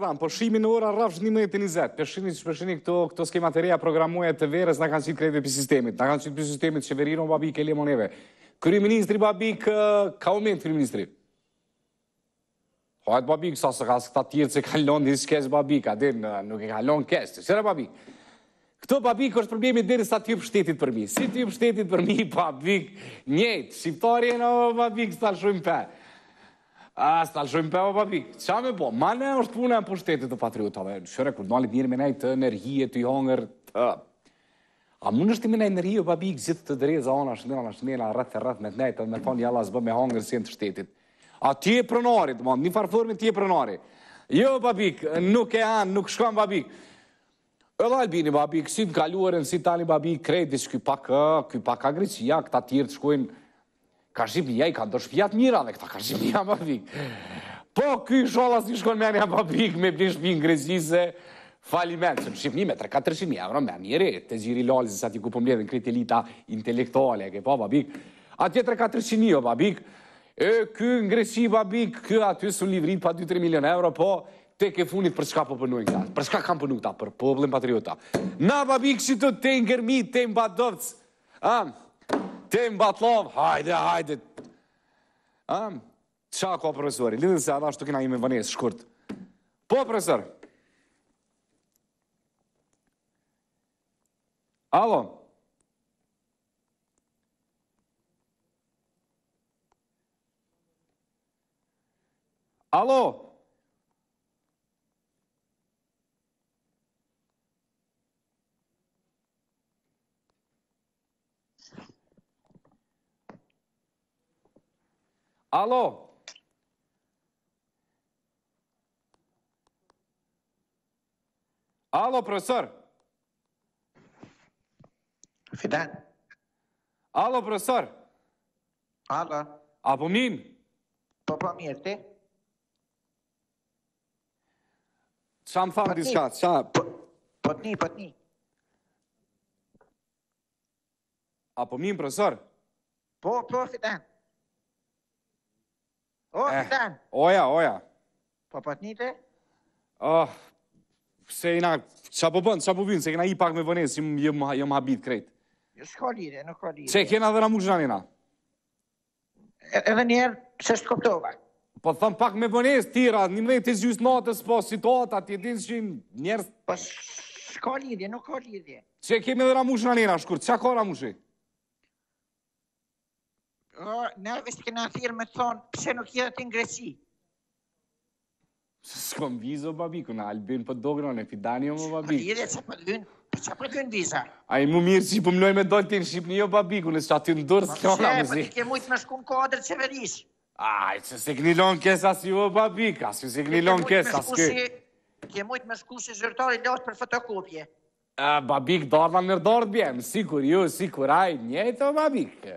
Ardan, po shimi në ora rafsh 11.20, mëjë që për këto skema të reja programuaj të verës, në kanë qitë për sistemit, në kanë qitë për sistemit, që verirën babi e kele Kërë i ministri babi Ka omen të kërë i ministri? Hojtë babi sa së ka së këta tjirë që kalon një shkes babi, ka dhe nuk e kalon kësë, të shere babi. Këto babi është problemi dhe në sa tjip shtetit për mi. Si tjip shtetit për mi, babi, njëtë, shqiptarjen në babi kështë shumë për. As ta lëshojmë pe papi. Qa me po, ma ne është puna e pushtetit të patriotave. Shëre, kur nëllit njerë me nejtë të energjie, të jongër, të... A më nështë të me nejtë energjie, papi, gjithë të drejë za ona, shënela, na shënela, rrëtë, rrëtë, me të nejtë, me thonë, jala, zbë me hongër, si të shtetit. A ti e prënarit, ma, një farëformit ti e prënarit. Jo, papi, nuk e anë, nuk shkon, papi. Edhe Albini, papi, kësi të kaluarën, si tani, papi, kredi, kësi pak, kësi pak agresia, këta të shkojnë, Ka i ka ndër shpijat mira dhe këta ka Shqipnia më Po, këj sholla si shkon me babik, me plin shpijin grezise, faliment, që në Shqipni me 3-4 euro, me mire, të gjiri lalë, se ti ku pëmle po dhe në kretë elita intelektuale, ke po, babik, atje 3-4 jo, babik, e këj në babik, këj aty su livrit pa 2-3 milion euro, po, te ke funit për shka po pënuin ka, për shka kam pënuin ta, për popullin patriota. Na, babik, si të te në gërmi, te në Tim Batlov, hajde, hajde. Qa ko profesori? Lidhën se adha shtu kina ime vënjes, shkurt. Po, profesor. Alo. Alo. Alo. Alo. Alo, profesor. Fidan. Alo, profesor. Alo. Apo min? Po, po, mirë, ti. Qa më thamë diska? Qa... Po, po, një, po, një. Po, Apo min, profesor? Po, po, Fidan. O, oh, Titan. Eh, oja, oja. Po po njëte? Oh, se i na, qa po bënd, qa po vinë, se kena i pak me vënesë, jëmë jë, jë, habit krejt. Jo, s'ka lidhe, nuk ka lidhe. Se kena dhe na mushë nani na? Edhe njerë, se s'të koptova. Po thëm pak me vënesë tira, një mëdhej të zhjus natës, po situata, ti din që njerë... Po shko lidhe, nuk ka lidhe. Që, kemi dhe na në nani shkur, qa ka na nervis të këna thirë me thonë, pëse nuk jetë t'in të ngresi? Së vizë, o babi, këna albin për dogron e pidani o më babi. Për lidhe që për po për po që për po kënë viza? A i mu mirë që i pëmloj me dojtë të në Shqipëni o babi, kënë së që aty në dorë së kjona më Për të ke mujtë në shku në kodrë që verish. A, i që se këni lonë kësë asë ju o babi, asë se këni lonë kësë asë kë. Ke mujtë me shku si zërtori lotë për fotokopje. Babik, dorë në nërdorë të sikur ju, sikur aj, njëjtë o babikë.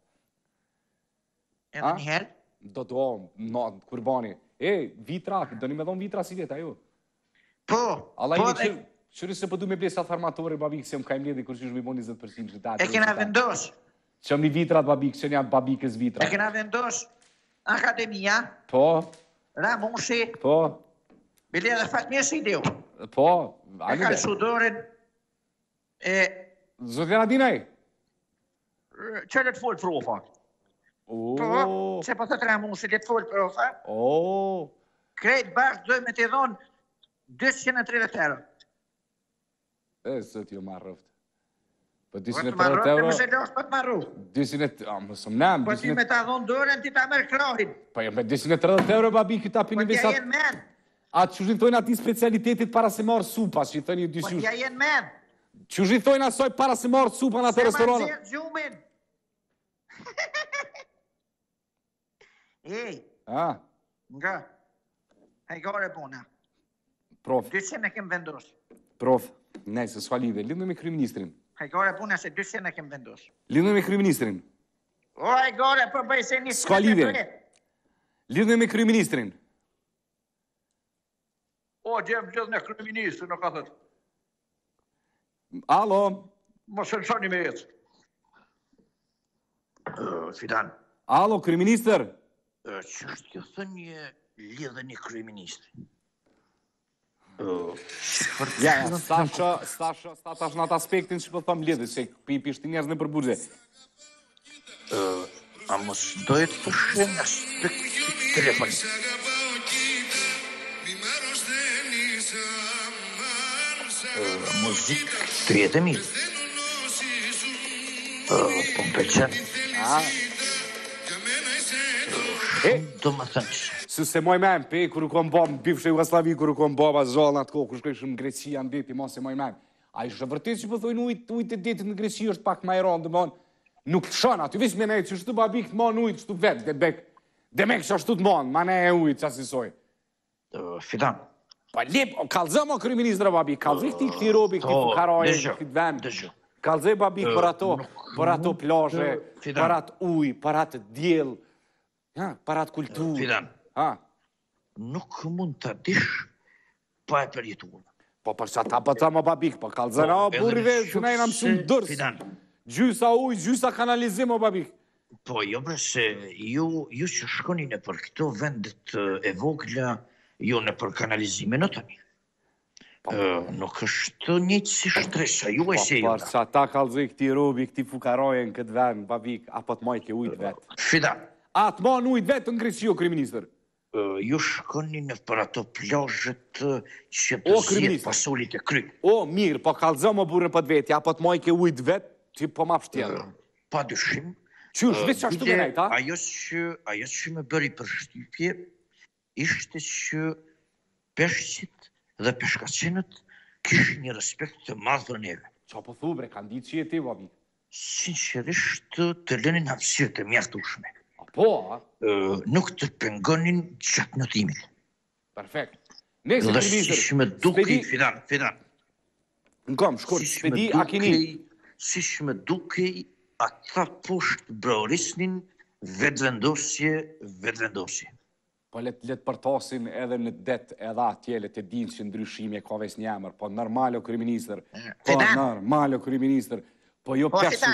Edhe një herë? Do të o, no, kurbani. E, vitra, do një me dhonë vitra si vjeta, po, po ju. Po, po, dhe... Qërë se përdu me blesë atë farmatore, babik, se më ka im ledhe kërë që shmi bo 20% që E kena vendosh. Që mi vitrat, babik, që një babikës vitrat. E kena vendosh. Akademia. Po. Ra, mushi. Po. Bile dhe fat një i deo? Po. Anime. E ka qudorin. E... Zotë janë adinaj. të Po, që po të të mu, se të të folë për ofa. O, krejt bashkë dojë me të dhonë 230 euro. E, së t'jo marrëft. Po 230 po, euro. Po të marrëft, të më shëllosh për të marrëft. 200, a, më sëmë nëmë. Po ti me të dhonë dërën, ti të mërë krojit. Po jem jo, me 230 euro, babi, këtë apin një visat. Po t'ja jenë men. A, që shumë thojnë ati specialitetit para se marrë supa, që i thënë një dyshu. Po t'ja jenë men. Që shumë asoj para se marrë supa në atë restoranë. Se ma zirë Ej. A? Nga. gore puna. Prof. Dysje në kem vendos. Prof. Ne, se s'fa lidhe. Lindu me kryministrin. gore puna se dysje në kem vendos. Lindu me kryministrin. O, hajgore, për po bëjë se një s'fa lidhe. Lindu me ministrin. O, gjem gjithë në ministrin, në ka thët. Alo. Mosë shënë shoni me jetë. Fidan. Alo, kryministrë që është kjo thënë një lidhe një kryeministri. Ja, sa sa sa sa tash në atë aspektin që po thëm lidhë, se pi pishti njerëz në përbuzje. A mos dojë të përshë në aspekt të telefonit. Muzik të jetë mirë. Po më përqenë. E, do më thënë që. se moj men, pe, kërë kom bom, bifshe Jugoslavi, kërë kom bom, a zonë atë kohë, kërë shkëshë në Greci, janë diti, mo se moj men. A i shë vërtit që pëthojnë po ujtë, ujtë e ditë në Greci është pak ma e rëndë, mon, nuk të shonë, aty visë me ne, që shtu babik të mon ujtë, shtu vetë, dhe bek, dhe me kështu shtu të mon, ma ne e ujtë, që asisoj. Fidan. Pa lip, kalëzëm o kërë ministrë babik, kalëzë këti këti robi, këti pukaroje, këti ven, kalëzë për ato, për ato plazhe, për atë ujtë, për atë djelë, Ja, parat kulturë. Filan. Ha. Nuk mund të dish pa e përjetuar. Po për sa ta për po më babik, po kalzëra o burive, të ne nga më shumë dërës. Filan. Gjysa uj, gjysa kanalizim o babik. Po, jo bre se ju, ju që shkoni në për këto vendet e vogla, ju në për kanalizime në të po. një. nuk është një që si shtresa, ju e po, se ju. Po, për sa ta kalzëj këti rubi, këti fukarojen këtë vend, babik, apo të majtë e ujtë vetë të ma nujtë vetë në Grecijo, kërë kriministër? ju shkoni në për ato plajët që të o, zjetë pasolit e krytë. O, mirë, po kalëzëm më burën për të vetë, apo të majke ujtë vetë, ti po ma pështjelë. Uh, pa dyshim. Që është, vetë që ashtu me a? Ajo që, ajo që me bëri për shtypje, ishte që peshqit dhe peshkacinët kishë një respekt të madhë për neve. Qa po thubre, kanë ditë që jeti, vabit? Sinqerisht të lënin hapsirë të mjaftushme. Po, a? Nuk të pengonin qatë notimit. Perfekt. Nëse të Dhe si shme duke, final, final. Në kom, shkurë, a kini... Si shme duke, ata pusht brorisnin vedvendosje, vedvendosje. Po letë let përtasin edhe në det edhe atje, të dinë që ndryshimi e ka ves një emër, po normalo kërë minister, eh, po normalo kërë minister, po jo pesu... Po,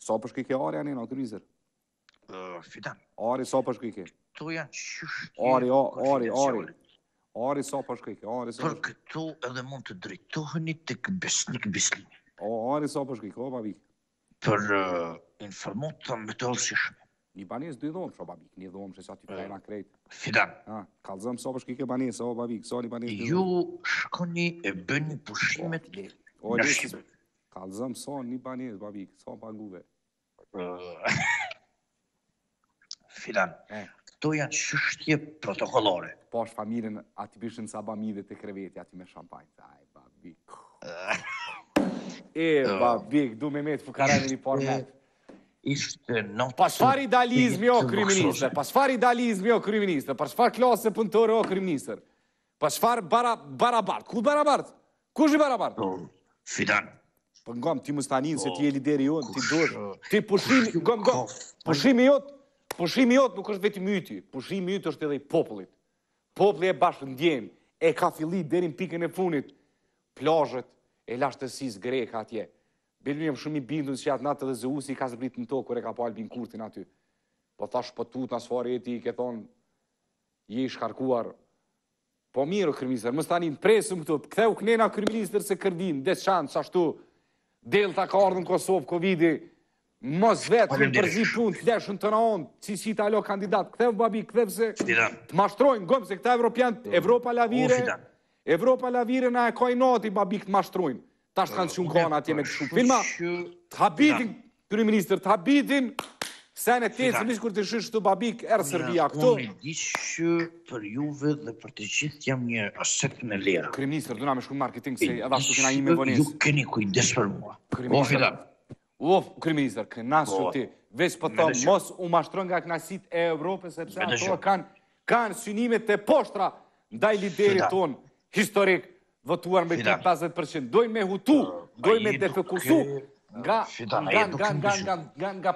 Sa për po shkike ari janë e në autorizër? Fidan. Ari, sa për po shkike? Këtu janë qështë... Ari, ari, ari. Ari, po për shkike? Për këtu edhe mund të drejtoheni të këbesnik bislin. Ari, sa për shkike? O, babi. Për informot të më të alësishme. Një banjes dy dhomë, shë babi, një dhomë që sa ti përra krejt. Fidan. Ha, të zëmë, për shkike banjes, o babi, një dhomë. Ju shkoni e bëni pushimet në Kalzëm son një banjes, babi, son pa Fidan, Filan, këto janë shështje protokollore. Po është familjen ati pishën sa ba mive të kreveti ati me shampajnë. Da, babi. E babi, du me metë të fukarajnë një parë me. Ishte në... Pas far i dalizmi, o kriminisë. Pas far i dalizmi, o kriminisë. Pas far klasë e punëtore, o kriminisër. Pas far barabartë. Kutë barabartë? Kushtë i barabartë? Fidanë. Po ngom, ti më stanin se ti je po, lideri jonë, ti dorë. Ti pushimi, ngom, ngom, pushimi jotë, pushimi jotë nuk është veti myti, pushimi jotë është edhe i popullit. Populli e bashkë ndjenë, e ka fili në pikën e funit, plajët e lashtësis greka atje. Bilmi jem shumë i bindu në që atë natë dhe zëusi i ka zëbrit në tokë, kër e ka po albin kurtin aty. Po thash pëtut po në asfari e ti i ke thonë, je i shkarkuar. Po mirë o kërmisër, më stanin, presëm këtu, këtheu kënena kërmisër se kërdin, desë shantë, Delta ka ardhën Kosovë, Covid-i, mos vetë në përzi punë, të leshën të naonë, si si të alo kandidatë, këthevë babi, këthevë se të mashtrojnë, gëmë se këta Evropian, mm. Evropa lavire, Evropa lavire në e kojnë ati babi këtë mashtrojnë, ta shkanë po, shumë kona atje me po këshumë. Filma, të habitin, të habitin, të habitin, Se në ti e cëmis kur të shysh të babik erë Serbia këtu. Unë e di për juve dhe për të gjithë jam një aset në lera. du duna me shku marketing se edhe ashtu këna ime vonis. Ju keni kujdes për mua. Kriminisër, uf, kriminisër, kënasu po. ti. Vesh për po mos u mashtron nga kënasit e Evropë, sepse ato kanë kanë synimet të poshtra ndaj liderit tonë historik, votuar me 50%. Dojnë me hutu, dojnë me defekusu, Ah, nga nga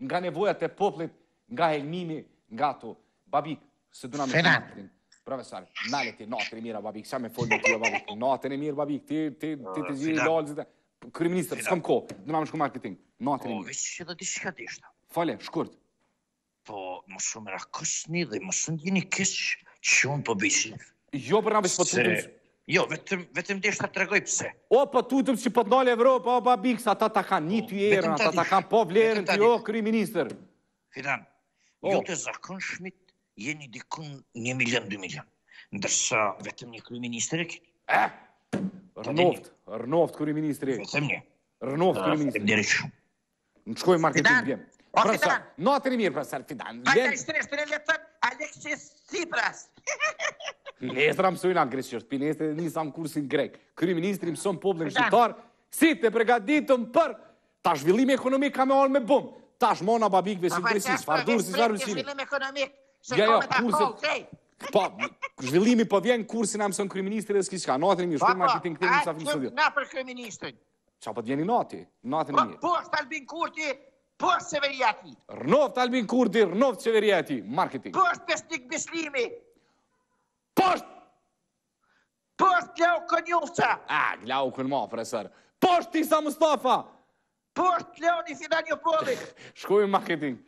nga nevojat e poplit, nga helmimi, nga të babik, se dëna me të nëtërin, profesor, në le ti, natën e mira, babik, sa me folën e ti, babik, natën e mira, babik, ti, ti, ah, ti, ti, ti, ti, ti, ti, ti, kërë minister, së kam ko, natën e mira. Po, veç që dhe ti shka të Fale, shkurt. Po, mosu me rakës dhe, mosu një një kësë që unë po bëjshin. Jo, për nga vëshë po të të të të të Jo, vetëm, vetëm dhe shtë të pëse. O, po tutëm që po ndal Evropa, o, pa bikës, ata ta kanë një të ata ta kanë po vlerën jo, kri Fidan, jo të zakon shmit, jeni dikun një milion, 2 milion. Ndërsa, vetëm një kri minister e këtë. E, rënoft, rënoft e Vetëm një. Rënoft kri minister. Rënoft kri Në shkoj marketing të bjem. O, Fidan. atë mirë, profesor, Fidan. Ajde, stres, stres, Sipras. Nesra mësojnë anë greqisht, pi nesra dhe njësam kursin grek. Kry ministri mësojnë poblën shqiptar, si të pregaditëm për ta zhvillim ekonomik ka me orë me bumë. Ta shmona babikve si greqis, fardur si zharë mësime. ekonomik, shë ja, jo, ja, jo, kurset... Po, zhvillimi po vjen kursin a mësojnë kryministri dhe s'ki shka. Natën i mjë, shkurë ma që ti në këtë një safin studio. Na për kryministrin. Qa po të vjeni natë i? Natën po, i mjë. Po, është albin kurti, Për severiati. Rënovët Albin Kurdi, rënovët severiati. Marketing. Për pesnik bislimi. Për... Për glau kënjusa. A, glau kënma, presër. Për tisa Mustafa. Për glau një fida një marketing.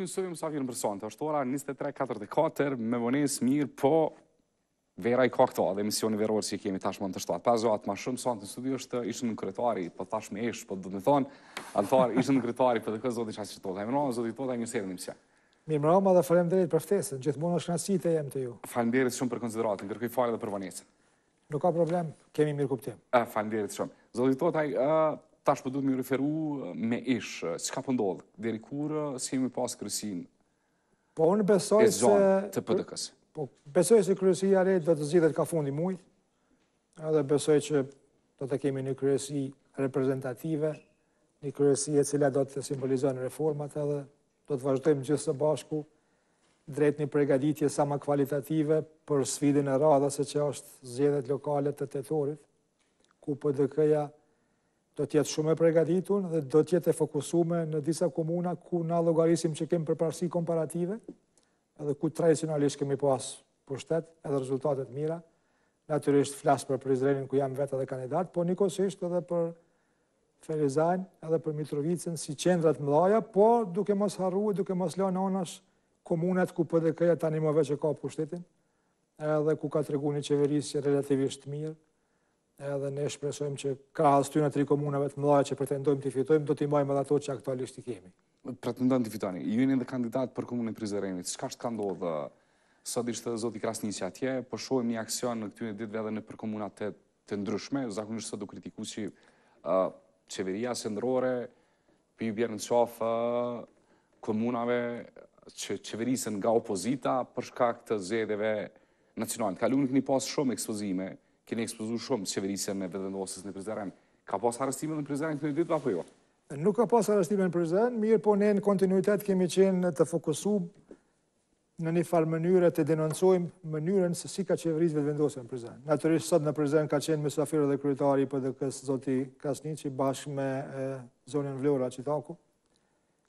të mësovi mësafirë në bërësante, është ora 23.44, me vonis mirë, po vera i ka këto, dhe emisioni verorë që i kemi tashmë në të shtatë. Pa zoatë, ma shumë sante në studio është, ishën në kretari, po tashmë eshë, po dhëtë me thonë, altar ishën në kretari, po dhe këtë zotë i qasë që tota. E më rama, zotë i tota, një serë në emisja. Mi më rama dhe falem drejtë për ftesën, gjithë mund është kënasi tash për të më po referu eh, me ish, që eh, ka pëndodhë, po dheri kur eh, si jemi pas kërësin po, e zonë të pëdëkës? Po, besoj se kërësi a rejtë dhe të zhjithet ka fundi mujtë, edhe besoj që do të kemi një kërësi reprezentative, një kërësi e cila do të simbolizohen reformat edhe, do të vazhdojmë gjithë së bashku, drejt një pregaditje sa ma kvalitative për svidin e radhës e që është zhjithet lokalet të të ku të të do të shumë e pregatitun dhe do të jetë e fokusuar në disa komuna ku na llogarisim që kemi përparësi komparative, edhe ku tradicionalisht kemi pas po pushtet edhe rezultate të mira. Natyrisht flas për Prizrenin ku jam vetë edhe kandidat, po nikosisht edhe për Ferizajn, edhe për Mitrovicën si qendra të mëdha, po duke mos harruar, duke mos lënë onash komunat ku PDK tani më vjen se ka pushtetin, edhe ku ka treguar një çeverisje relativisht mirë, edhe ne shpresojmë që krahës ty në tri komunave të mëlloja që pretendojmë të fitojmë, do t'i majmë edhe ato që aktualisht i kemi. Pretendojmë të fitojmë, ju jeni dhe kandidat për komunën Prizërenit, që ka shtë ka ndodhë, sot ishte zoti krasë një që atje, po shojmë një aksion në këtyre ditëve edhe në për komunat të, të ndryshme, zakonisht sot do kritiku që uh, qeveria sëndrore, për ju bjerë në qofë, komunave, që qeverisen nga opozita, përshka këtë zedeve nacionalit. këni pas shumë ekspozime, keni ekspozu shumë qeverisja me vedendosis në Prizren. Ka pas arrestime në Prizren këtë një ditë, apo jo? Nuk ka pas arrestime në Prizren, mirë po ne në kontinuitet kemi qenë të fokusu në një farë mënyre të denoncojmë mënyrën se si ka qeverisë vedendosis në Prizren. Naturisht, sot në Prizren ka qenë mësafirë dhe kryetari për dhe kësë zoti Kasni, që bashkë me zonën Vlora, që taku.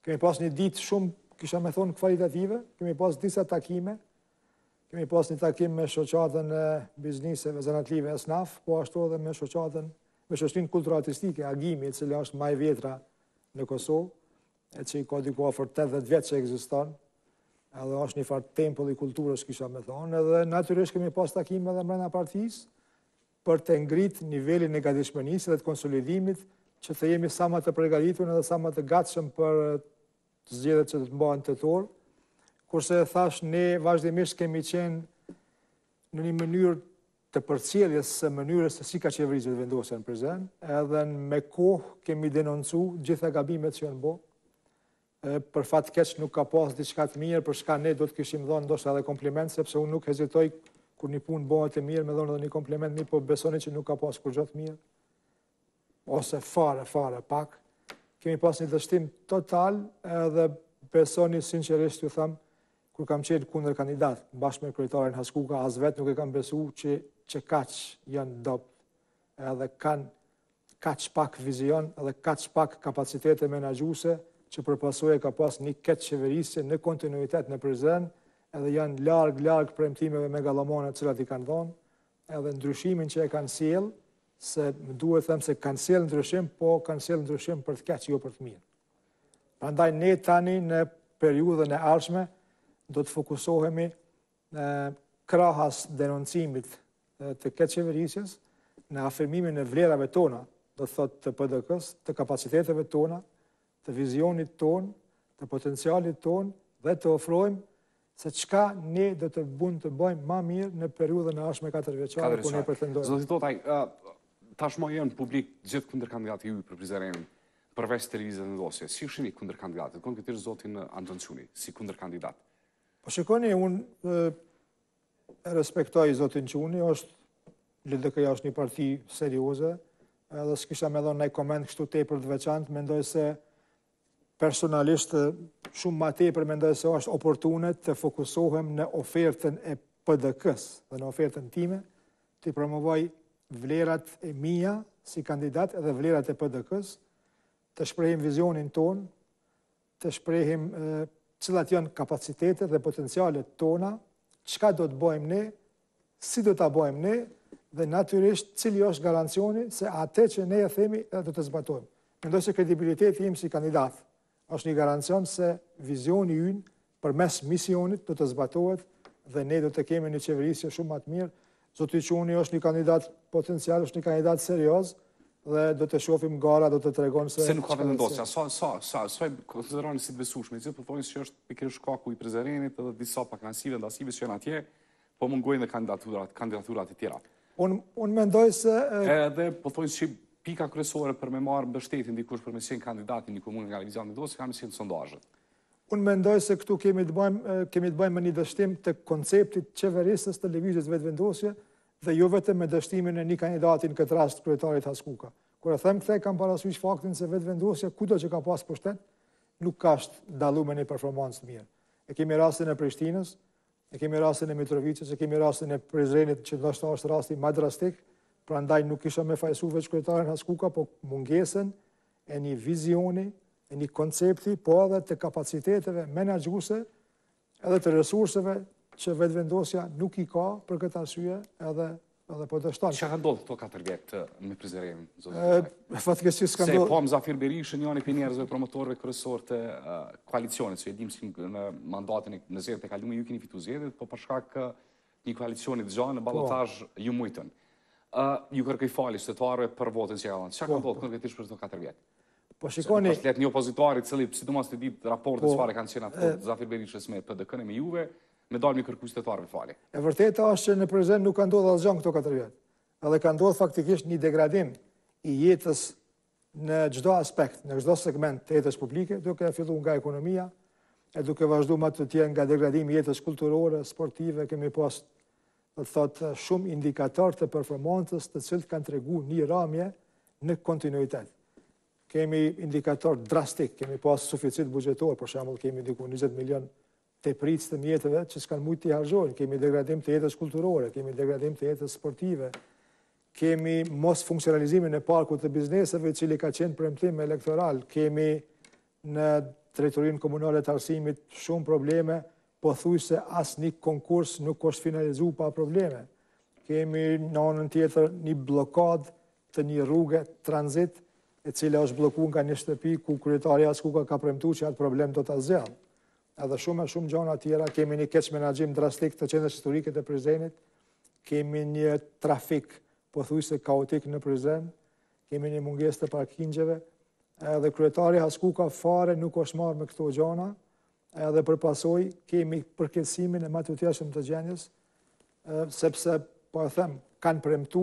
Kemi pas një ditë shumë, kisha me thonë, kvalitative, kemi pas disa takime, Kemi pas një takim me shoqatën e bizniseve zanatlive e snaf, po ashtu edhe me shoqatën me shoqërinë kulturatistike Agimi, e cila është më e vjetra në Kosovë, e që ka diku afër 80 vjet që ekziston. Edhe është një farë tempull i kulturës, kisha me thonë, edhe natyrisht kemi pas takim edhe mbrenda partisë për të ngrit nivelin e gatishmërisë dhe të konsolidimit, që të jemi sa më të përgatitur edhe sa më të gatshëm për të zgjedhjet që do të mbahen tetor kurse e thash ne vazhdimisht kemi qenë në një mënyrë të përcjeljes së mënyrës se si ka qeverizit vendosën në prezen, edhe në me kohë kemi denoncu gjitha gabimet që janë bo, për fatë keqë nuk ka pasë diçka të mirë, për shka ne do të kishim dhonë ndoshtë edhe kompliment, sepse unë nuk hezitoj kur një punë bëhet e mirë, me dhonë edhe një kompliment mirë, po besoni që nuk ka pasë kur gjatë mirë, ose fare, fare, pak, kemi pasë një dështim total, edhe besoni sinqerisht ju thamë, kur kam qenë kundër kandidat, bashkë me kryetarin Haskuka, as vetë nuk e kam besu që, që kaq janë dopt, edhe kanë kaq pak vizion, edhe kaqë pak kapacitete menagjuse, që përpasoj e ka pas një ketë qeverisë në kontinuitet në prezen, edhe janë largë, largë premtimeve me galamone cilat i kanë dhonë, edhe ndryshimin që e kanë siel, se më duhet them se kanë siel ndryshim, po kanë siel ndryshim për të keqë, jo për të mirë. Prandaj, ne tani në periudhën e arshme, do të fokusohemi në krahas denoncimit të këtë qeverisjes, në afirmimin e vlerave tona, do të thot të PDK-s, të kapaciteteve tona, të vizionit ton, të potencialit ton, dhe të ofrojmë se qka ne dhe të bunë të bëjmë ma mirë në periudën e ashme 4 veqarë ku ne pretendojmë. Zotit Totaj, tashmo e publik gjithë kunder kandidati ju për prizeren përvesë televizet në dosje. Si shini kunder kandidatit? Konkretirë zotin Andonçuni, si kunder kandidatit. Po shikoni, unë e respektoj zotin që unë, është LDK-ja është një parti serioze, edhe s'kisha me dhonë nëjë komend kështu te për të veçantë, mendoj se personalisht shumë ma te për mendoj se është oportunet të fokusohem në ofertën e PDK-s dhe në ofertën time, të i promovoj vlerat e mija si kandidat edhe vlerat e PDK-s, të shprejim vizionin tonë, të shprejim qëllat janë kapacitetet dhe potencialet tona, qëka do të bojmë ne, si do të bojmë ne, dhe natyrisht cili është garancioni se atë që ne e themi dhe do të zbatojmë. Mendoj se kredibiliteti im si kandidat është një garancion se vizioni jynë për mes misionit do të zbatojt dhe ne do të kemi një qeverisje shumë matë mirë. Zotë i quni është një kandidat potencial, është një kandidat seriosë, dhe do të shofim gara, do të tregon se... Se nuk ka vendosja, sa, sa, sa, sa, konsideroni si të besushme, që përthojnë po që është pikrë ku i prezerenit edhe disa pakansive, ndasive që janë atje, po mungojnë dhe kandidaturat, kandidaturat e tjera. Unë un mendoj se... E... Edhe përthojnë po që pika kresore për me marë bështetin, dikush për me qenë kandidatin një komunë nga Levizion në dosë, kam qenë sondajët. Unë mendoj se këtu kemi të bëjmë, kemi të bëjmë një dështim të konceptit qeverisës të Levizion vetë vendosje, dhe jo vetëm me dështimin e një kandidatin këtë rast kryetarit Haskuka. Kërë e them këthej, kam parasysh faktin se vetë vendosja kuto që ka pasë për shtetë, nuk ka shtë dalu me një performansë të mirë. E kemi rastin e Prishtinës, e kemi rastin e Mitrovicës, e kemi rastin e Prizrenit që të vështar është rastin ma drastik, pra ndaj nuk isha me fajsu veç kërëtarën Haskuka, po mungesën e një vizioni, e një koncepti, po edhe të kapaciteteve menagjuse, edhe të resurseve që vetë vendosja nuk i ka për këtë arsye edhe edhe po dështon. Që ka ndollë këto 4 vjetë eh, me prizërejmë? Eh, Fatkesi s'ka ndollë. Se po më Zafir Berishë, një anë i pinjerës promotorëve promotorve kërësor të eh, koalicionit, që e si në mandatën në zërët të kalume, ju kini fitu zërët, po përshka kë një koalicionit gja në balotaj po. ju mujtën. Ju kërkëj fali së të të për votën që ka ndollë. Që ka ndollë këtë vjetë për 4 vjetë? Po shikoni... Po shikoni... Po shikoni... Po shikoni... të shikoni... raportet me dalë mi kërkuës të fali. E vërteta është që në prezent nuk ka ndodhë dhe gjanë këto 4 vjetë, edhe ka ndodhë faktikisht një degradim i jetës në gjdo aspekt, në gjdo segment të jetës publike, duke e fillu nga ekonomia, e duke vazhdu ma të tjenë nga degradim i jetës kulturore, sportive, kemi post, dhe të thotë shumë indikator të performantës të cilët kanë të regu një ramje në kontinuitet. Kemi indikator drastik, kemi pas suficit bugjetor, për shemblë kemi diku 20 milion te pritës të mjetëve që s'kanë mujtë t'i harëzojnë, kemi degradim të jetës kulturore, kemi degradim të jetës sportive, kemi mos funksionalizimin e parku të bizneseve cili ka qenë përmëtim e kemi në treturinë komunale të arsimit shumë probleme, po thuj se asë një konkurs nuk është finalizu pa probleme. Kemi në anën tjetër një blokad të një rrugë transit e cile është bloku nga një shtëpi ku kryetarja s'kuka ka përmëtu që atë problem do t'a zë edhe shumë e shumë gjona tjera, kemi një keq menagjim drastik të qendrës historike të Prizrenit, kemi një trafik pëthuise kaotik në Prizren, kemi një munges të parkingjeve, edhe kryetari Haskuka fare nuk është marrë me këto gjona, edhe për kemi përkesimin e matur tjeshëm të gjenjës, sepse, po e them, kanë premtu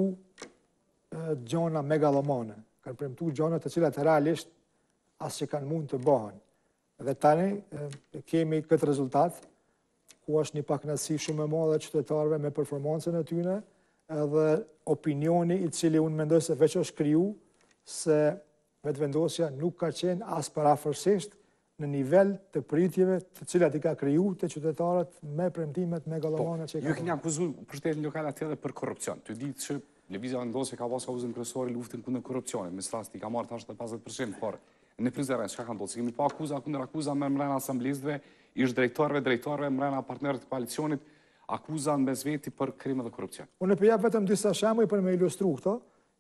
gjona megalomane, kanë premtu gjona të cilat realisht asë që kanë mund të bëhanë. Dhe tani kemi këtë rezultat, ku është një paknatësi shumë e madhe qytetarëve me performancën e tyre, edhe opinioni i cili unë mendoj se veç është kriju, se vendosja nuk ka qenë asë para në nivel të pritjeve të cilat i ka kriju të qytetarët me premtimet, me galovane që i ka... Po, ju këni akuzu kështetin lokal atje edhe për korupcion. Të ditë që Levizia Vendosja ka pas ka uzën kërësori, luftin këndë korupcionit, me slasti ka marrë tashtë dhe 50%, por në Prizren, shka kanë ndodhë, që kemi pa akuza, kundër akuza me mrena asamblizve, ishë drejtorve, drejtorve, mrena partnerët të koalicionit, akuza në bezveti për krimë dhe korupcion. Unë përja vetëm disa shemë i për me ilustru këto,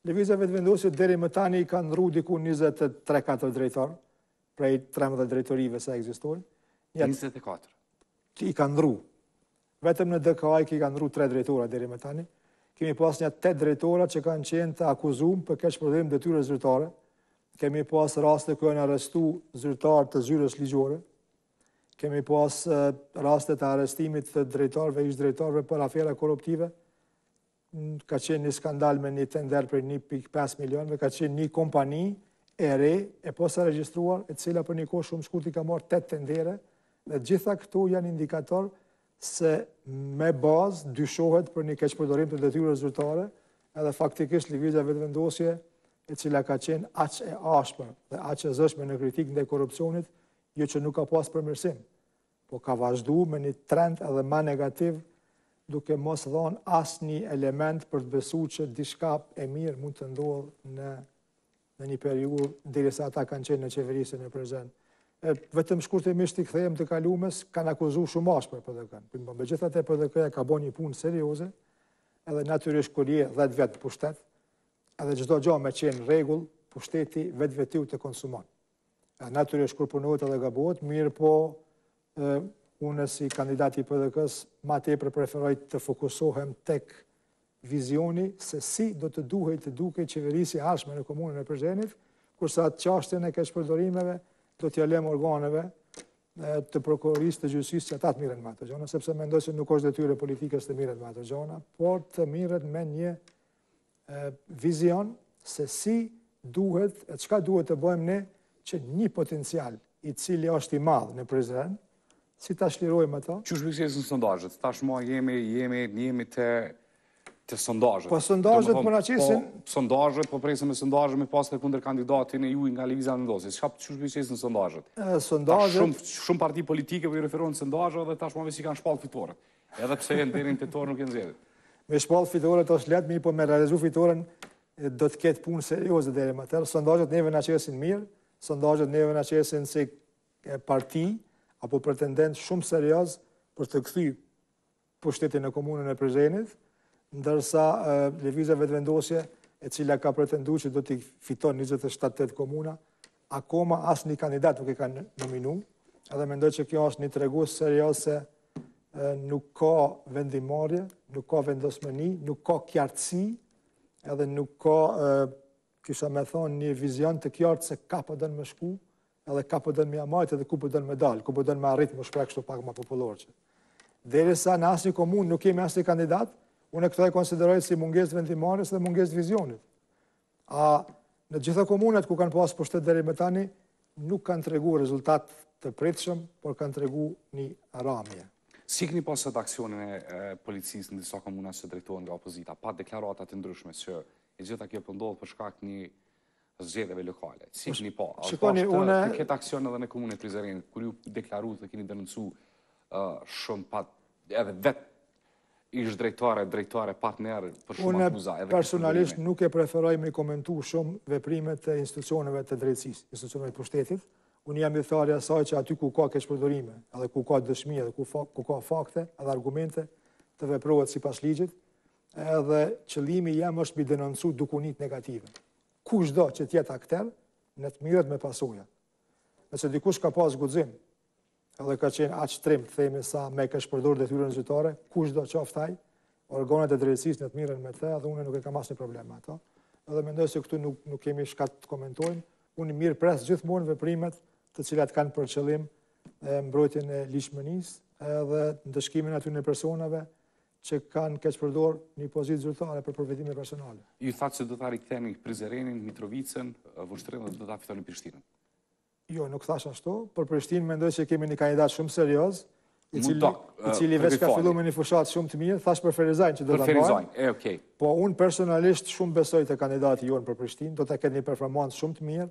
levizeve të vendosit dheri më tani i ka nëru diku 23-4 drejtor, prej 13 drejtorive se egzistur. 24? Ti i ka nëru. Vetëm në DKA i ka nëru 3 drejtora dheri më tani. Kemi pas një 8 drejtora që kanë qenë të akuzum për keshë prodhim dhe tyre zërtare, kemi pas raste ku janë arrestuar zyrtar të zyrës ligjore kemi pas eh, raste të arrestimit të drejtorëve ish drejtorëve për afera korruptive ka qenë një skandal me një tender për 1.5 milion dhe ka qenë një kompani e re e posa registruar, e cila për një kohë shumë shkurt ka marrë 8 tendere dhe gjitha këto janë indikator se me bazë dyshohet për një keqpërdorim të detyrës zyrtare edhe faktikisht lëvizja vetëvendosje, vendosje e cila ka qenë aqë e ashme dhe aqë e zëshme në kritikën dhe korupcionit, jo që nuk ka pas përmërsim, po ka vazhdu me një trend edhe ma negativ, duke mos dhonë asë një element për të besu që dishkap e mirë mund të ndodhë në, në një periur, diri sa ta kanë qenë në qeverisën e prezent. vetëm shkurët e mishë të këthejmë të kalumës, kanë akuzu shumë ashme për dhe kanë. Për në bëgjithat e për dhe ka bo një punë serioze, edhe natyrisht kërje 10 vetë pushtet, edhe gjithdo gjo me qenë regull, pushteti vetë vetiu të konsumon. Natyrisht kur punohet edhe gabohet, mirë po unë si kandidati i PDK-s ma te për preferoj të fokusohem tek vizioni se si do të duhej të duke qeverisi hashme në komunën e përgjenit, sa të qashtin e keshpërdorimeve do t'ja lem organeve të prokuroris të gjysis që ata të miren më të gjona, sepse me ndosin se nuk është dhe tyre politikës të miren më të gjona, por të miren me një vizion se si duhet, e qka duhet të bëjmë ne që një potencial i cili është i madhë në prezident, si të shlirojmë ato? Që është bëjmë në sondajët? Ta shmo jemi, jemi, jemi të të sondajët. Po sondajët më në qesin? Po sondajët, po presim me sondajët me pas të kunder kandidatin e ju nga Liviza në dosi. Shka për që është në sondajët? Sondajët... Shumë parti politike vë po i referonë sondajët dhe ta shmo si kanë shpalë këtë Edhe pse e në derin të torë nuk e nëzirët me shpall fitore të është letë mi, po me realizu fitoren do të ketë punë seriose dhe e më tërë. Sondajët neve në qesin mirë, sondajët neve në qesin si parti, apo pretendent shumë serios për të këthy pushtetin në komunën e prezenit, ndërsa e, leviza vetëvendosje e cila ka pretendu që do t'i fiton 27-8 komuna, akoma asë një kandidat nuk i ka nëminu, edhe mendoj që kjo është një tregu serios se nuk ka vendimarje, nuk ka vendosmëni, nuk ka kjartësi, edhe nuk ka, kisha me thonë, një vizion të kjartë se ka për po dënë më shku, edhe ka për po dënë me amajtë, edhe ku për po dënë më dalë, ku për dënë më arritë, më shprek shtu pak ma popullorëqë. Dere sa në asë një komunë nuk kemi asë një kandidatë, unë e këto e konsiderojë si munges vendimarës dhe munges vizionit. A në gjitha komunët ku kanë pasë pushtet dhe tani, nuk kanë të regu rezultat të pritëshëm, por kanë të regu një aramje. Si këni pas të aksionin e policisë në disa komunës që drejtojnë nga opozita, pa deklaratat të ndryshme që e gjitha kjo pëndodhë po për shkak një zgjedeve lokale, si këni po, alë pashtë po? të këtë aksion edhe në komunë e Prizerinë, kër ju deklaru të këni dërëncu shumë pa edhe vetë ish drejtare, drejtare, partnerë për shumë akuza. Unë personalisht nuk e preferoj me komentu shumë veprimet e institucioneve të drejtsis, institucioneve për pushtetit unë jam i tharja saj që aty ku ka keshpërdorime, edhe ku ka dëshmi, edhe ku, ka fakte, edhe argumente, të veprohet si pas ligjit, edhe qëlimi jam është mi denoncu dukunit negative. Kush do që tjetë akter, në të mirët me pasoja. Nëse dikush ka pas gudzim, edhe ka qenë aqë trim, themi sa me keshpërdor dhe tyre në zytare, kush do aftaj, organet e drejtësisë në të mirën me the, edhe unë nuk e kam mas një problem ato. Edhe mendoj se këtu nuk, nuk kemi shkat të komentojnë, unë mirë presë gjithmonë veprimet të cilat kanë për qëllim mbrojtjen e liqëmënis dhe ndëshkimin aty në personave që kanë keqë përdor një pozitë zyrtare për përvetime personale. Ju thatë që do të arik teni Prizerenin, Mitrovicën, Vështrenë dhe do të afitoni Prishtinën? Jo, nuk thash ashtu. Për Prishtinë mendoj që kemi një kandidat shumë serios, i cili veç ka fillu me një fushat shumë të mirë, thash për Ferizajnë që do të bërë. Po unë personalisht shumë besoj të kandidati jonë për Prishtinë, do të këtë një performant shumë të mirë,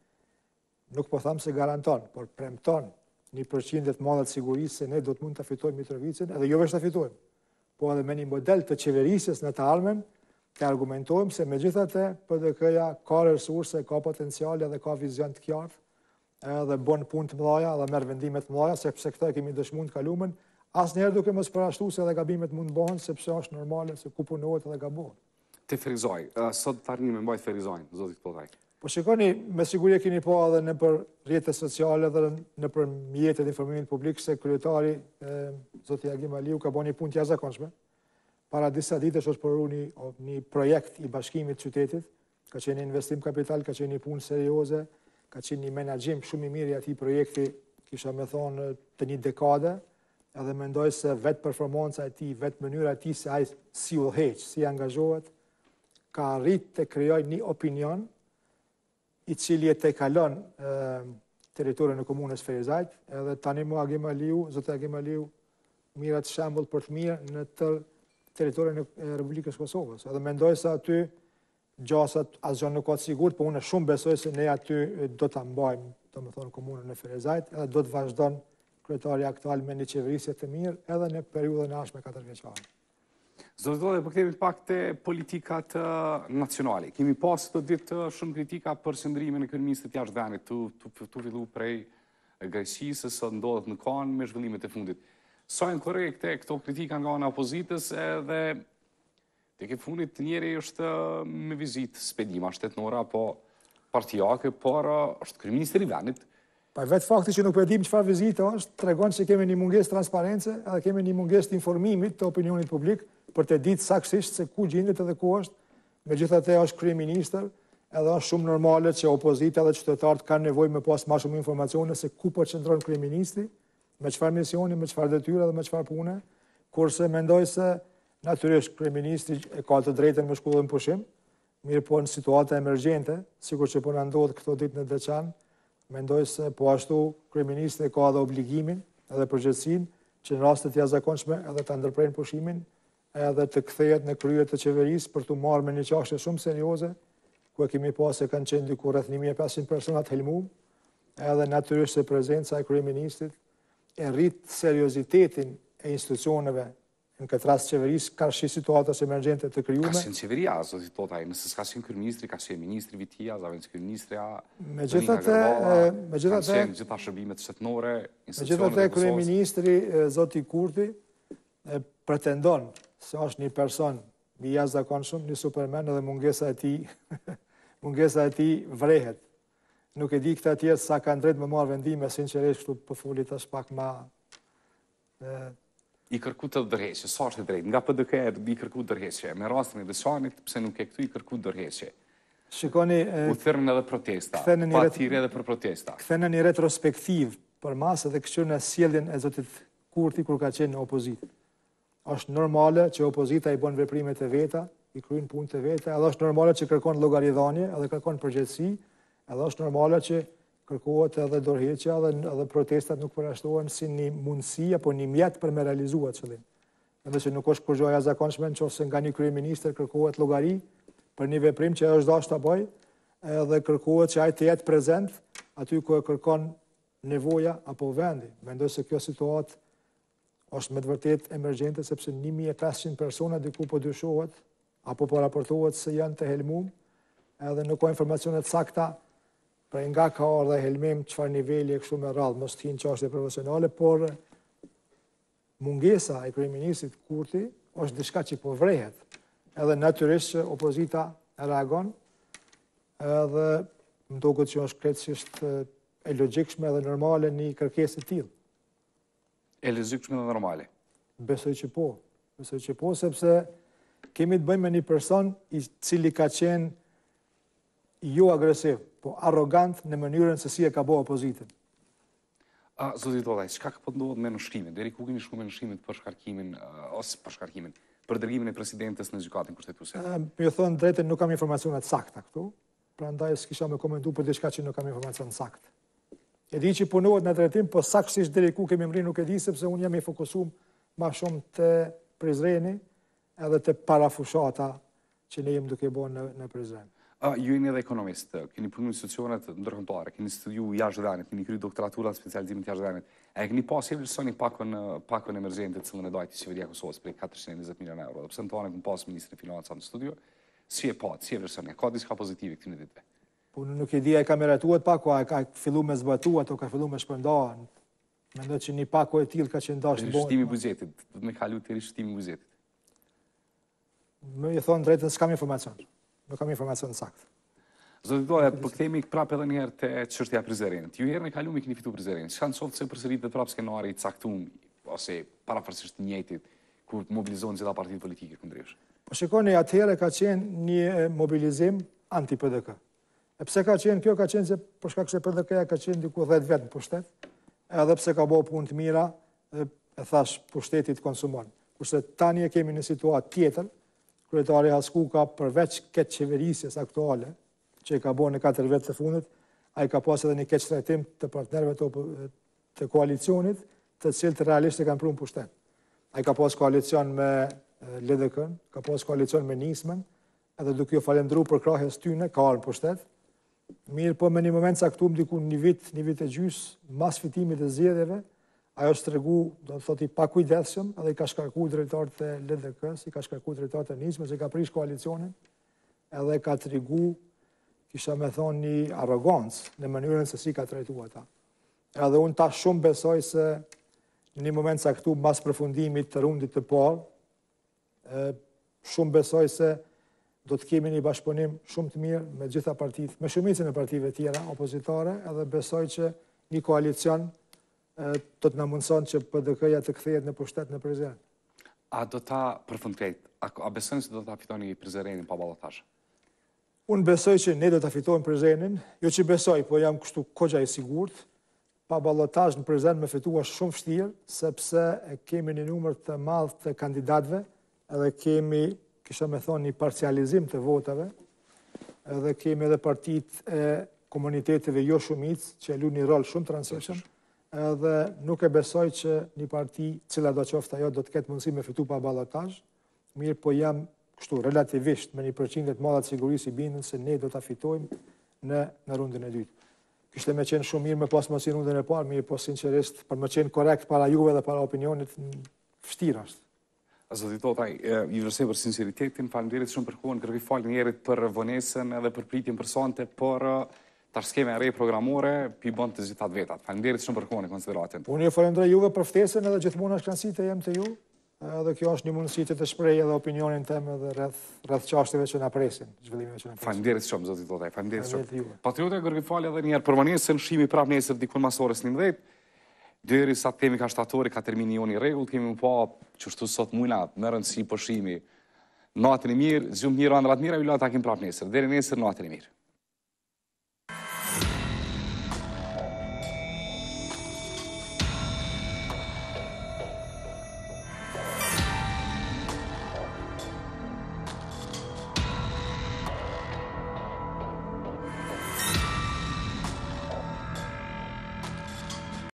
nuk po thamë se garanton, por premton një përqindet madhët sigurisë se ne do të mund të fitojmë Mitrovicin, edhe jo vështë të fitojmë, po edhe me një model të qeverisës në të armen, të argumentojmë se me gjithate PDK-ja ka resurse, ka potenciale dhe ka vizion të kjarë, edhe bon pun të mdoja dhe merë vendimet mdoja, sepse këta e kemi dëshmund të kalumen, asë njerë duke më sëpërashtu se edhe gabimet mund bëhen, sepse është normale se ku punohet edhe gabohet. Te ferizoj, sot të tarni me mbajt ferizojnë, zotit Po shikoni, me sigurje kini po adhe në për rjetët sociale dhe në për mjetët informimit publik se kryetari, zotë Jagi Maliu, ka bo një pun të jazë Para disa ditë është është përru një projekt i bashkimit qytetit, ka qenë një investim kapital, ka qenë një pun serioze, ka qenë një menagjim shumë i mirë i ati projekti, kisha me thonë të një dekade, edhe me ndojë se vetë performanca e ti, vetë mënyra e ti se ajë si u heqë, si angazhohet, ka rritë të krejoj një opinion, i cili e te kalon teritorin në komunës Ferizajt, edhe tani mu Agim Aliu, zëtë Agim Aliu, mirat shambull për të mirë në tërë teritorin e Republikës Kosovës. Edhe mendoj se aty gjasat asë gjë nuk atë të sigur, për po unë shumë besoj se ne aty do të mbajmë, do më thonë, komunën në Ferizajt, edhe do të vazhdojnë kretari aktual me një qeverisje të mirë, edhe në periudën ashme 4 vjeqarë. Zërëzdojë dhe po përkëtemi pak të politikat nacionali. Kemi pas të ditë shumë kritika për sëndrimi në kërë të jashtë të Tu fillu prej greqisë së ndodhët në kanë me zhvillimet e fundit. Sojnë korekte këto kritika nga në opozitës edhe të ke fundit njeri është me vizit spedima shtetnora po partijake, por është kërë ministrë i venit. Pa e vetë fakti që nuk përdim po qëfar vizit është, tregon që kemi një munges transparentse edhe kemi një munges të informimit të opinionit publikë për të ditë saksisht se ku gjindit edhe ku është, me gjitha të e është krye minister, edhe është shumë normalet që opozita dhe qytetartë kanë nevoj me pasë ma shumë informacione se ku për qëndron krye ministri, me qëfar misioni, me qëfar detyre dhe me qëfar pune, kurse mendoj se naturisht krye ministri e ka të drejten me shkullën pushim, mirë po në situata emergjente, si kur që po në ndodhë këto ditë në Deçan, mendoj se po ashtu krye ministri ka edhe obligimin edhe përgjëtsin që në rastet jazakonshme edhe të ndërprejnë pushimin edhe të kthehet në krye të qeverisë për të marrë me një çështje shumë serioze, ku e kemi pasë se kanë qenë diku rreth 1500 persona të helmuar, edhe natyrisht se prezenca e kryeministit e rrit seriozitetin e institucioneve në këtë rast qeverisë ka shi situatës emergjente të krijuar. Ka shi qeveria, ashtu si thotë ai, nëse s'ka shen kryeministri, ka ministri vitia, dha vetë kryeministra. Megjithatë, megjithatë, kanë qenë gjithashtu shërbime të Megjithatë kryeministri Zoti Kurti e pretendon se është një person i jashtë shumë, një supermen edhe mungesa e tij, mungesa e tij vrehet. Nuk e di këta tjerë sa ka drejt më marr vendime sinqerisht këtu po është as pak më ma... i kërku të dërheqje, sa është drejt, nga PDK e i kërku të me rastën e dëshanit, pse nuk e këtu i kërku të dërheqje. Shikoni... U thërën edhe protesta, pa ret... tiri edhe për protesta. Këthe në një retrospektiv, për masë dhe këqyrën e sjeldin e zotit kurti, kur ka qenë në opozitë është normale që opozita i bën veprimet e veta, i kryen punët e veta, edhe është normale që kërkon llogaridhanie, edhe kërkon përgjegjësi, edhe është normale që kërkohet edhe dorëheqja dhe edhe protestat nuk përjashtohen si një mundësi apo një mjet për me realizuar qëllim. Edhe se nuk është kurrë jashtëzakonshme nëse nga një kryeminist kërkohet llogari për një veprim që është dashur ta bëj, edhe kërkohet që ai të jetë prezant aty ku e kërkon nevoja apo vendi. Mendoj se kjo situatë është me të vërtet emergjente, sepse 1500 persona diku po dyshohet, apo po raportohet se janë të helmum, edhe nuk ka informacionet sakta, pra nga ka orë dhe helmim, qëfar nivelli e kështu me rralë, mos të hinë që është e profesionale, por mungesa e kriminisit kurti është dishka që po vrehet, edhe naturisht që opozita e reagon, edhe më doku që është kretësisht e logikshme edhe normale një kërkesit tjilë e lëzikshme dhe normale? Besoj që po, besoj që po, sepse kemi të bëjmë me një person i cili ka qenë ju jo agresiv, po arrogant në mënyrën se si e ka bo opozitin. A, Zotit Olaj, qka ka pëndohet po me nëshkimin? Dheri ku kemi shku me nëshkimin për shkarkimin, ose për shkarkimin, për dërgimin e presidentës në gjukatin kushtetuse? Më thonë, drejten, nuk kam informacionet sakta këtu, pra ndaj s'kisha me komendu për diçka që nuk kam informacionat sakta. E di që punohet në drejtim, po saksisht deri ku kemi mrinë nuk e di sepse un jam i fokusum më shumë te Prizreni edhe te parafushata që ne jemi duke bën në në Prizren. A ju jeni edhe ekonomist, keni punuar në institucione të ndërkombëtare, keni studiu jashtë dhënë, keni kryer doktoraturën specializim të jashtë dhënë. A e keni pasur po sonin pakon pakon emergjente të cilën e dajti Shqipëria Kosovës për 420 milionë euro. Pse në tonë kum pas ministri financave në studio, si e pa, si e vërsoni, ka diçka pozitive këtu në ditë? Po nuk e di a e ka miratuat pak, a e ka fillu me zbatuat, o ka fillu me shpëndohen. Me ndo që një pak e tilë ka që ndasht bonë. Rishtimi buzetit, të me kalu të rishtimi buzetit. Me i thonë drejtën, s'kam informacion. Nuk kam informacion në saktë. Zotit doja, përkëthejmë po i prap edhe njerë të qërtja prizerinët. Ju herë në kalu me këni fitu prizerinët. Shka në qoftë se përserit dhe prap skenari i caktum, ose parafërsisht njëtit, kur mobilizohen gjitha partitë politike këndrysh? Po shikoni, atëhere ka qenë një mobilizim anti-PDK. E pse ka qenë kjo, ka qenë se për shkak se për dhëkëja ka qenë diku 10 vetë në pushtet, edhe pse ka bërë punë të mira, e, thash thash pushtetit konsumon. Kurse tani e kemi në situatë tjetër, kryetari Hasku ka përveç këtë qeverisjes aktuale, që i ka bërë në 4 vetë të fundit, a i ka pas edhe një këtë shtrajtim të partnerve të, koalicionit, të cilë të realisht e kanë prunë pushtet. A i ka pas koalicion me Lidekën, ka pas koalicion me Nismen, edhe duke ju falendru për krahës tyne, ka arë pushtet, Mirë, po me një moment sa këtu më dikun një vit, një vit e gjysë, mas fitimit e zjedheve, ajo së regu, do të thoti, pa kujdeshëm, edhe i ka shkarku drejtarët e LDK-s, i ka shkarku drejtarët e nisme, i ka prish koalicionin, edhe ka të regu, kisha me thonë një arogancë në mënyrën se si ka të rejtu ata. Edhe unë ta shumë besoj se në një moment sa këtu, mas përfundimit të rundit të parë, shumë besoj se do të kemi një bashkëpunim shumë të mirë me gjitha partitë, me shumicën e partive tjera opozitare, edhe besoj që një koalicion do të na mundson që PDK-ja të kthehet në pushtet në prezident. A do ta përfund krejt? A, besoj besoni se do ta fitoni prezidentin pa ballotazh? Unë besoj që ne do ta fitojmë prezidentin, jo që besoj, po jam kështu kogja i sigurt, pa ballotazh në prezident me fituar shumë fështirë, sepse kemi një numër të madh të kandidatëve, edhe kemi kisha me thonë një parcializim të votave, edhe kemi edhe partit e komuniteteve jo shumic, që e lu një rol shumë rëndësishëm edhe nuk e besoj që një parti cila do qofta jo do të ketë mundësi me fitu pa balotaj, mirë po jam kështu relativisht me një përqindet madhat sigurisë i bindën se ne do të fitojmë në, në rundin e dytë. Kështë me qenë shumë mirë me pas mësi rundin e parë, mirë po sinqerisht për me qenë korekt para juve dhe para opinionit, fështirë Zëtë i do, tota, ju për sinceritetin, falem shumë për kohën, kërëvi njerit për vënesën edhe për pritin për sante, për tashkeme arskeme e rejë programore, për i bënd të zitat vetat. Falem shumë për kohën e konsideratin. Unë ju falem juve për ftesën edhe gjithmonë është kanë e të jem të ju, edhe kjo është një mundësit të të shprej edhe opinionin të edhe dhe rrëth qashtive që në apresin. Falem dirit shumë, zëtë i do, taj, falem dirit shumë. Dheri sa të kemi ka shtatori, ka termini joni regull, kemi më pa, që shtu sot mujna, më rëndësi si pëshimi. Natën i mirë, zhjumë mirë, anëllat mirë, a ju lënë të akim prapë nesër. Dheri nesër, natën i mirë.